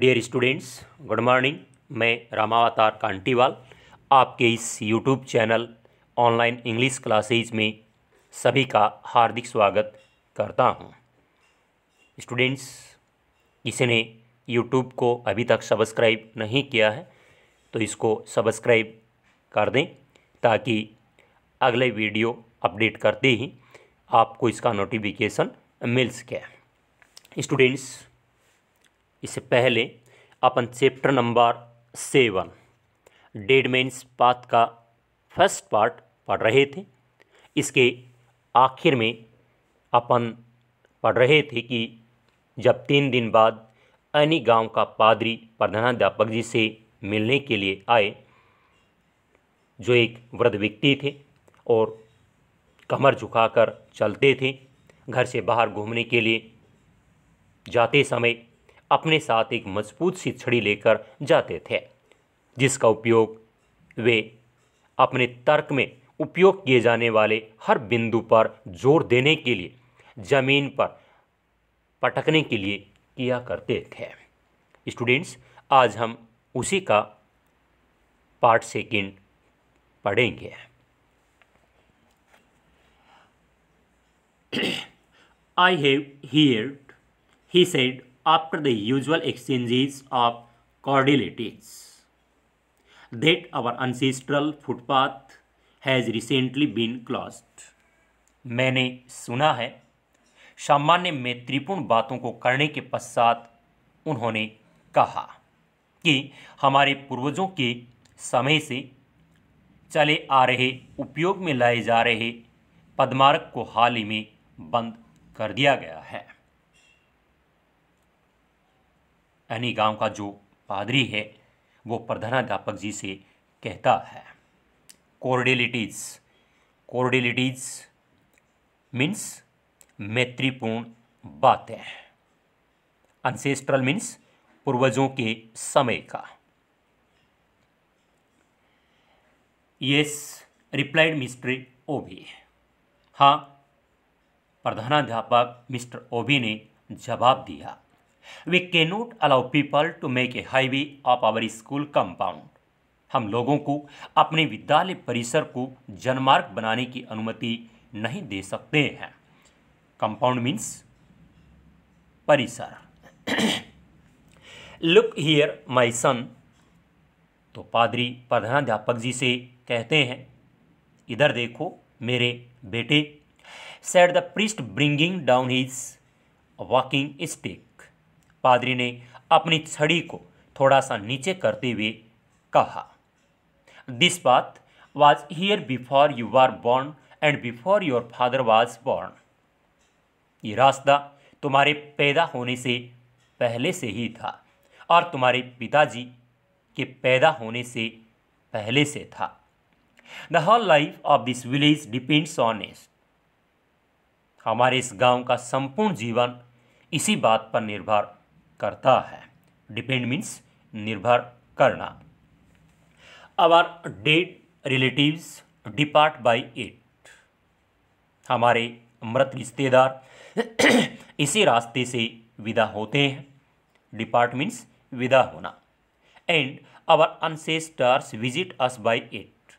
Dear students good morning मैं रामावतार कांटीवाल आपके इस YouTube channel online English classes में सभी का हार्दिक स्वागत करता हूं। स्टूडेंट्स ने यूट्यूब को अभी तक सब्सक्राइब नहीं किया है तो इसको सब्सक्राइब कर दें ताकि अगले वीडियो अपडेट करते ही आपको इसका नोटिफिकेशन मिल सके स्टूडेंट्स इससे पहले अपन chapter number seven dead men's path का फर्स्ट पार्ट पढ़ रहे थे इसके आखिर में अपन पढ़ रहे थे कि जब तीन दिन बाद अनी गांव का पादरी प्रधानाध्यापक जी से मिलने के लिए आए जो एक वृद्ध व्यक्ति थे और कमर झुकाकर चलते थे घर से बाहर घूमने के लिए जाते समय अपने साथ एक मजबूत सी छड़ी लेकर जाते थे जिसका उपयोग वे अपने तर्क में उपयोग किए जाने वाले हर बिंदु पर जोर देने के लिए ज़मीन पर पटकने के लिए किया करते थे स्टूडेंट्स आज हम उसी का पार्ट सेकेंड पढ़ेंगे I have heard, he said after the usual exchanges of cordialities that our ancestral footpath has recently been closed. मैंने सुना है सामान्य मैत्रीपूर्ण बातों को करने के पश्चात उन्होंने कहा कि हमारे पूर्वजों के समय से चले आ रहे उपयोग में लाए जा रहे पदमार्ग को हाल ही में बंद कर दिया गया है यानी गांव का जो पादरी है वो प्रधानाध्यापक जी से कहता है कोर्डिलिटीज़ कोर्डिलिटीज़ मीन्स मैत्रीपूर्ण बातें अनसेस्ट्रल मीन्स पूर्वजों के समय का यस रिप्लाइड मिस्टर ओबी हाँ प्रधानाध्यापक मिस्टर ओबी ने जवाब दिया we cannot allow people to make a highway of our school compound हम लोगों को अपने विद्यालय परिसर को जनमार्ग बनाने की अनुमति नहीं दे सकते हैं कंपाउंड मीन्स परिसर लुक हियर माई सन तो पादरी प्रधानाध्यापक जी से कहते हैं इधर देखो मेरे बेटे said the priest bringing down his walking stick पादरी ने अपनी छड़ी को थोड़ा सा नीचे करते हुए कहा this path was here before you are born and before your father was born ये रास्ता तुम्हारे पैदा होने से पहले से ही था और तुम्हारे पिताजी के पैदा होने से पहले से था the whole life of this village depends on इस हमारे इस गांव का संपूर्ण जीवन इसी बात पर निर्भर करता है डिपेंड मीन्स निर्भर करना our dead relatives depart by it हमारे मृत रिश्तेदार इसी रास्ते से विदा होते हैं डिपार्ट मीन्स विदा होना and our ancestors visit us by it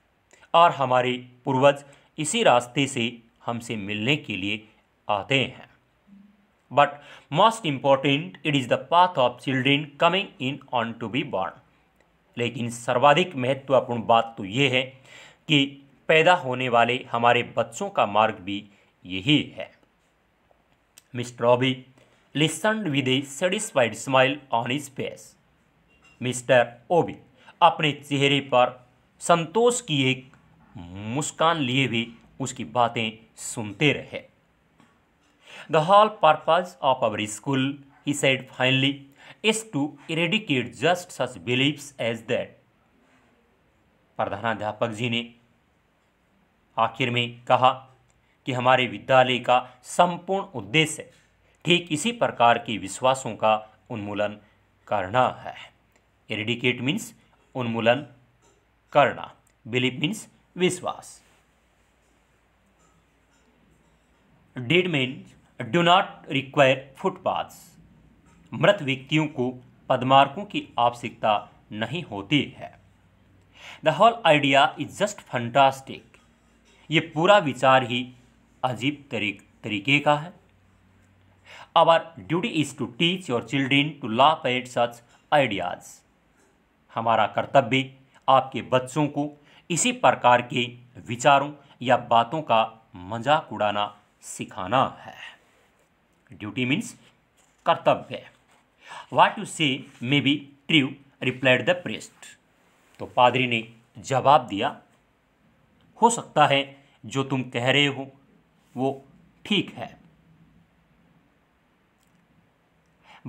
और हमारे पूर्वज इसी रास्ते से हमसे मिलने के लिए आते हैं but most important it is the path of children coming in on to be born लेकिन सर्वाधिक महत्वपूर्ण बात तो ये है कि पैदा होने वाले हमारे बच्चों का मार्ग भी यही है mister Obi listen with a satisfied smile on his face mister Obi अपने चेहरे पर संतोष की एक मुस्कान लिए भी उसकी बातें सुनते रहे The whole purpose of our school, he said finally, is to eradicate just such beliefs as that. प्रधानाध्यापक जी ने आखिर में कहा कि हमारे विद्यालय का संपूर्ण उद्देश्य ठीक इसी प्रकार के विश्वासों का उन्मूलन करना है इरेडिकेट मीन्स उन्मूलन करना बिलीव मीन्स विश्वास dead means do not require footpaths मृत व्यक्तियों को पदमार्कों की आवश्यकता नहीं होती है the whole idea is just fantastic ये पूरा विचार ही अजीब तरीक, तरीके का है our duty is to teach your children to laugh at such ideas हमारा कर्तव्य आपके बच्चों को इसी प्रकार के विचारों या बातों का मजाक उड़ाना सिखाना है ड्यूटी मीन्स कर्तव्य what you say may be true replied the priest तो पादरी ने जवाब दिया हो सकता है जो तुम कह रहे हो वो ठीक है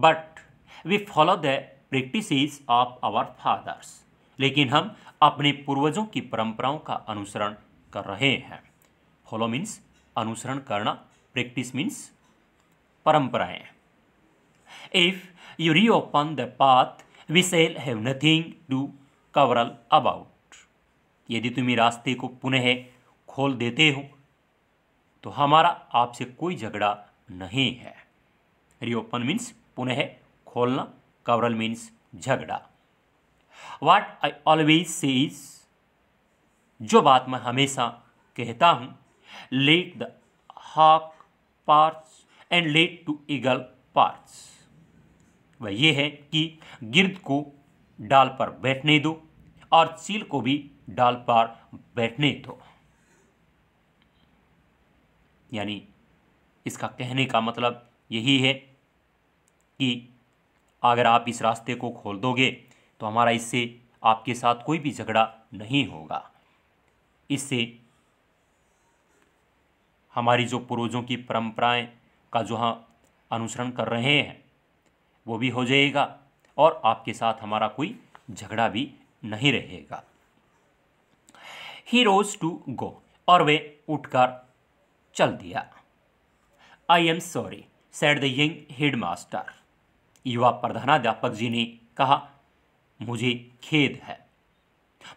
but we follow the practice of our fathers लेकिन हम अपने पूर्वजों की परंपराओं का अनुसरण कर रहे हैं फॉलो मीन्स अनुसरण करना प्रैक्टिस मीन्स परंपराएं if you reopen the path we shall have nothing to cover about यदि तुम रास्ते को पुनः खोल देते हो तो हमारा आपसे कोई झगड़ा नहीं है रिओपन मीन्स पुनः खोलना कवरल मीन्स झगड़ा वाट आई ऑलवेज से इज जो बात मैं हमेशा कहता हूं let the hawk perch and let to eagle perch वह ये है कि गिर्द को डाल पर बैठने दो और चील को भी डाल पर बैठने दो यानी इसका कहने का मतलब यही है कि अगर आप इस रास्ते को खोल दोगे तो हमारा इससे आपके साथ कोई भी झगड़ा नहीं होगा इससे हमारी जो पूर्वजों की परंपराएं का जो हम हाँ अनुसरण कर रहे हैं वो भी हो जाएगा और आपके साथ हमारा कोई झगड़ा भी नहीं रहेगा ही रोज टू गो और वे उठकर चल दिया I am sorry said the young head master युवा प्रधानाध्यापक जी ने कहा मुझे खेद है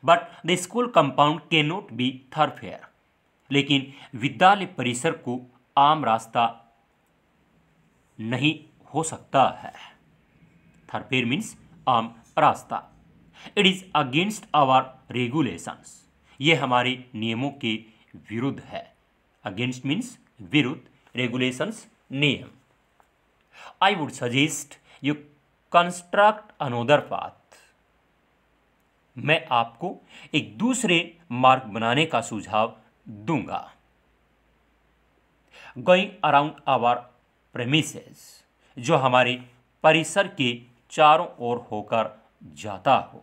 but the school compound can not be thoroughfare लेकिन विद्यालय परिसर को आम रास्ता नहीं हो सकता है थरपेर मीन्स आम रास्ता it is against our regulations ये हमारे नियमों के विरुद्ध है अगेंस्ट मीन्स विरुद्ध रेगुलेशंस नियम I would suggest you construct another path मैं आपको एक दूसरे मार्ग बनाने का सुझाव दूंगा गोइंग अराउंड आवर प्रेमिसेस जो हमारे परिसर के चारों ओर होकर जाता हो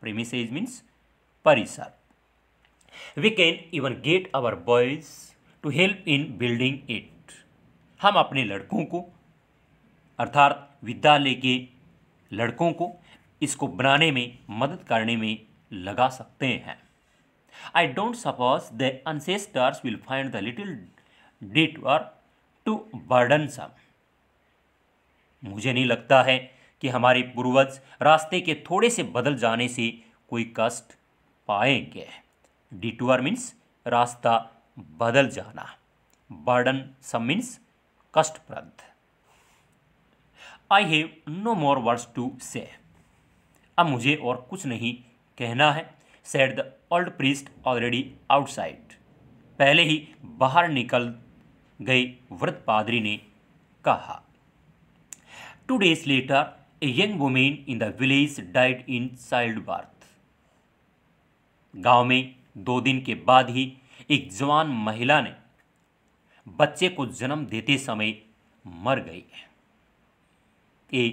प्रेमिसेज मीन्स परिसर we can even get our boys to help in building it हम अपने लड़कों को अर्थात विद्यालय के लड़कों को इसको बनाने में मदद करने में लगा सकते हैं I don't suppose the ancestors will find the little detour too burden सम मुझे नहीं लगता है कि हमारे पूर्वज रास्ते के थोड़े से बदल जाने से कोई कष्ट पाएंगे डिटूअर मीन्स रास्ता बदल जाना बर्डन सम मीन्स कष्टप्रद I have no more words to say अब मुझे और कुछ नहीं कहना है said the old priest already outside पहले ही बाहर निकल गए व्रत पादरी ने कहा two days later a young woman in the village died in childbirth गांव में दो दिन के बाद ही एक जवान महिला ने बच्चे को जन्म देते समय मर गई a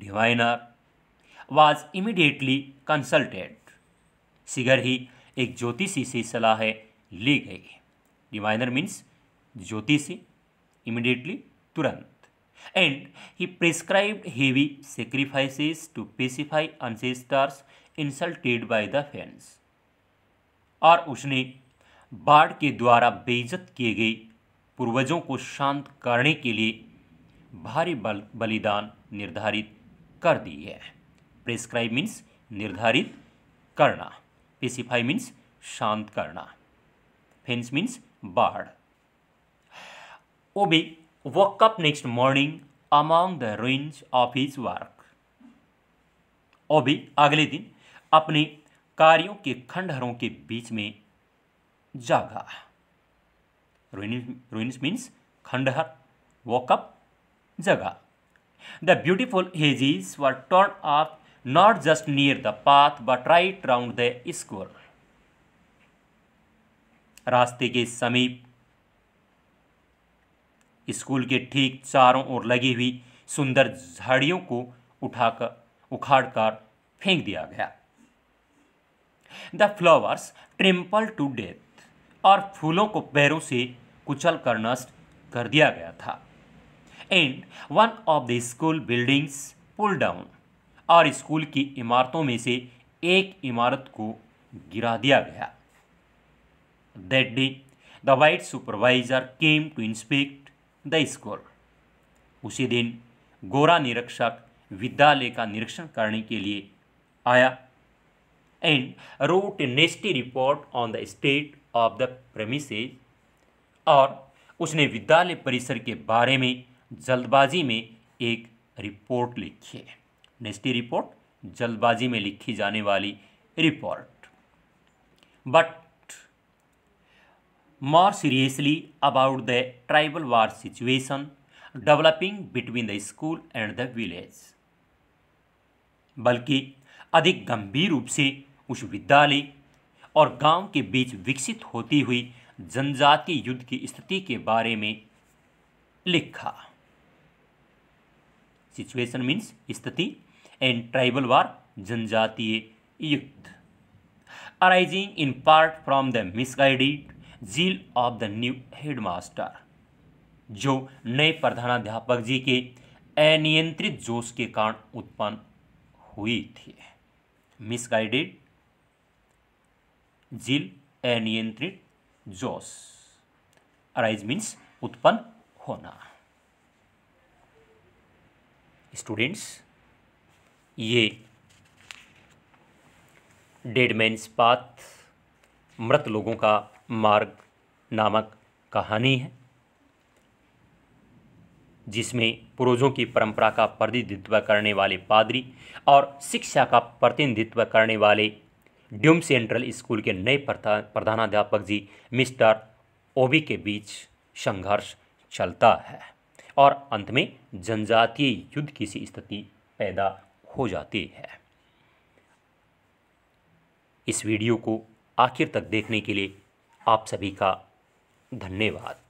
diviner was immediately consulted सिगर ही एक ज्योतिषी से सलाह ली गई डिवाइनर मीन्स ज्योतिषी immediately turant and he prescribed heavy sacrifices to pacify ancestors insulted by the fans और उसने बाढ़ के द्वारा बेइज्जत किए गए पूर्वजों को शांत करने के लिए भारी बल बलिदान निर्धारित कर दी है प्रेस्क्राइब मीन्स निर्धारित करना पेसिफाई मीन्स शांत करना फेंस मीन्स बाढ़ Obi woke up next morning among the ruins of his work. Obi अगले दिन अपने कार्यों के खंडहरों के बीच में जागा ruins मीन्स खंडहर वॉकअप जगह the beautiful hedges were turn up not just near the path but right round the school रास्ते के समीप स्कूल के ठीक चारों ओर लगी हुई सुंदर झाड़ियों को उठाकर उखाड़कर फेंक दिया गया the flowers trampled to death और फूलों को पैरों से कुचल कर नष्ट कर दिया गया था and one of the school buildings pull down और स्कूल की इमारतों में से एक इमारत को गिरा दिया गया That day, the white supervisor came to inspect the school. उसी दिन गोरा निरीक्षक विद्यालय का निरीक्षण करने के लिए आया and wrote nasty report on the state of the premises और उसने विद्यालय परिसर के बारे में जल्दबाजी में एक रिपोर्ट लिखी है नेस्टी रिपोर्ट जल्दबाजी में लिखी जाने वाली report but more seriously about the tribal war situation developing between the school and the village. बल्कि अधिक गंभीर रूप से उस विद्यालय और गांव के बीच विकसित होती हुई जनजातीय युद्ध की स्थिति के बारे में लिखा सिचुएशन मीन्स स्थिति एंड ट्राइबल वार जनजातीय युद्ध arising in part from the misguided zeal of the new headmaster जो नए प्रधानाध्यापक जी के अनियंत्रित जोश के कारण उत्पन्न हुई थी मिसगाइडेड जील अनियंत्रित जोश अराइज मीन्स उत्पन्न होना स्टूडेंट्स ये डेडमैन्स पाथ मृत लोगों का मार्ग नामक कहानी है जिसमें पुरुषों की परंपरा का प्रतिनिधित्व करने वाले पादरी और शिक्षा का प्रतिनिधित्व करने वाले ड्यूम सेंट्रल स्कूल के नए प्रधानाध्यापक जी मिस्टर ओबी के बीच संघर्ष चलता है और अंत में जनजातीय युद्ध की सी स्थिति पैदा हो जाती है इस वीडियो को आखिर तक देखने के लिए आप सभी का धन्यवाद